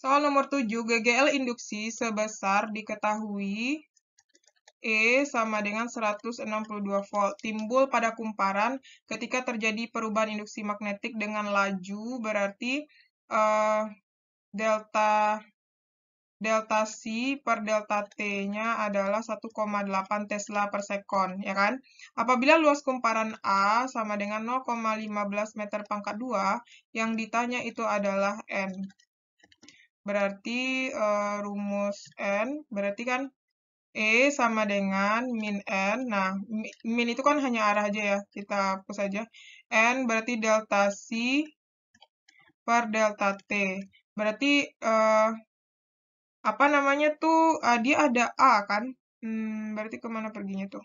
Soal nomor 7, GGL induksi sebesar diketahui E sama dengan 162 volt timbul pada kumparan ketika terjadi perubahan induksi magnetik dengan laju berarti uh, delta delta C per delta T-nya adalah 1,8 Tesla per sekon, ya kan? Apabila luas kumparan A sama dengan 0,15 meter pangkat 2, yang ditanya itu adalah N. Berarti uh, rumus N, berarti kan E sama dengan min N. Nah, min itu kan hanya arah aja ya. Kita hapus aja N berarti delta C per delta T. Berarti, uh, apa namanya tuh, uh, dia ada A kan? Hmm, berarti kemana perginya tuh?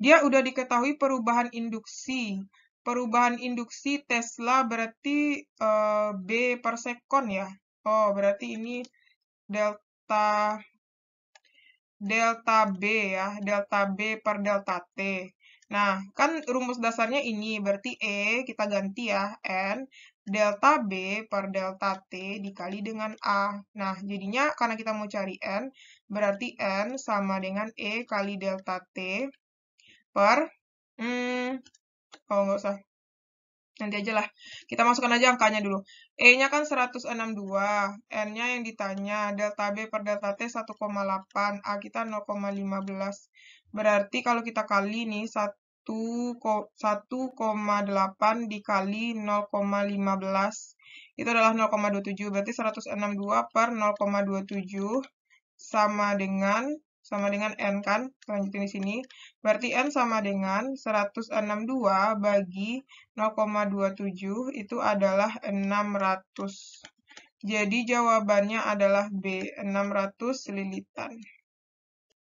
Dia udah diketahui perubahan induksi. Perubahan induksi Tesla berarti uh, B per second ya. Oh, berarti ini delta delta B ya, delta B per delta T. Nah, kan rumus dasarnya ini, berarti E kita ganti ya, N delta B per delta T dikali dengan A. Nah, jadinya karena kita mau cari N, berarti N sama dengan E kali delta T per, hmm, oh nggak usah, nanti aja lah. Kita masukkan aja angkanya dulu. E-nya kan 162, n nya yang ditanya, delta B per delta T 1,8, A kita 0,15. Berarti kalau kita kali ini 1,8 dikali 0,15, itu adalah 0,27, berarti 162 per 0,27 sama dengan sama dengan N kan, lanjutin di sini. Berarti N sama dengan 162 bagi 0,27 itu adalah 600. Jadi jawabannya adalah B, 600 lilitan.